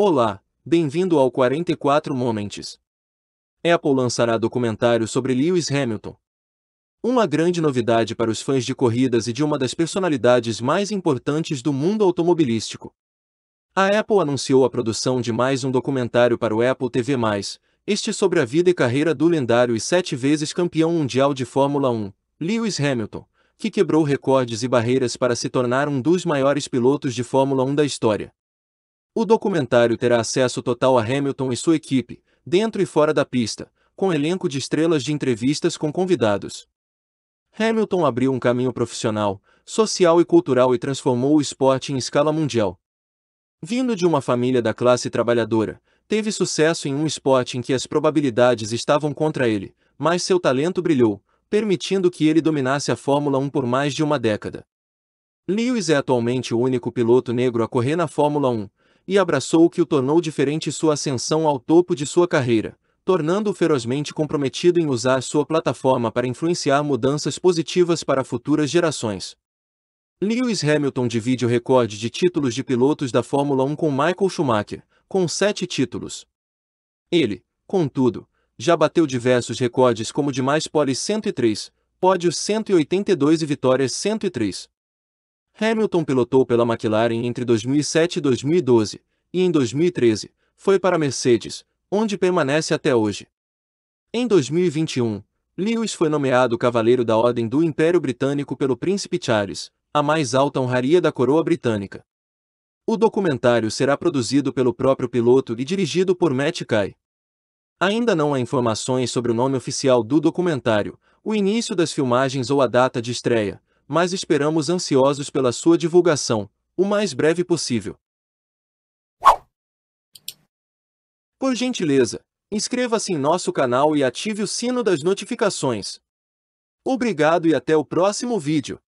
Olá, bem-vindo ao 44 Moments. Apple lançará documentário sobre Lewis Hamilton. Uma grande novidade para os fãs de corridas e de uma das personalidades mais importantes do mundo automobilístico. A Apple anunciou a produção de mais um documentário para o Apple TV+, este sobre a vida e carreira do lendário e sete vezes campeão mundial de Fórmula 1, Lewis Hamilton, que quebrou recordes e barreiras para se tornar um dos maiores pilotos de Fórmula 1 da história. O documentário terá acesso total a Hamilton e sua equipe, dentro e fora da pista, com elenco de estrelas de entrevistas com convidados. Hamilton abriu um caminho profissional, social e cultural e transformou o esporte em escala mundial. Vindo de uma família da classe trabalhadora, teve sucesso em um esporte em que as probabilidades estavam contra ele, mas seu talento brilhou, permitindo que ele dominasse a Fórmula 1 por mais de uma década. Lewis é atualmente o único piloto negro a correr na Fórmula 1, e abraçou o que o tornou diferente sua ascensão ao topo de sua carreira, tornando-o ferozmente comprometido em usar sua plataforma para influenciar mudanças positivas para futuras gerações. Lewis Hamilton divide o recorde de títulos de pilotos da Fórmula 1 com Michael Schumacher, com sete títulos. Ele, contudo, já bateu diversos recordes como de mais poles 103, pódios 182 e vitórias 103. Hamilton pilotou pela McLaren entre 2007 e 2012, e em 2013, foi para a Mercedes, onde permanece até hoje. Em 2021, Lewis foi nomeado Cavaleiro da Ordem do Império Britânico pelo Príncipe Charles, a mais alta honraria da coroa britânica. O documentário será produzido pelo próprio piloto e dirigido por Matt Kay. Ainda não há informações sobre o nome oficial do documentário, o início das filmagens ou a data de estreia, mas esperamos ansiosos pela sua divulgação, o mais breve possível. Por gentileza, inscreva-se em nosso canal e ative o sino das notificações. Obrigado e até o próximo vídeo.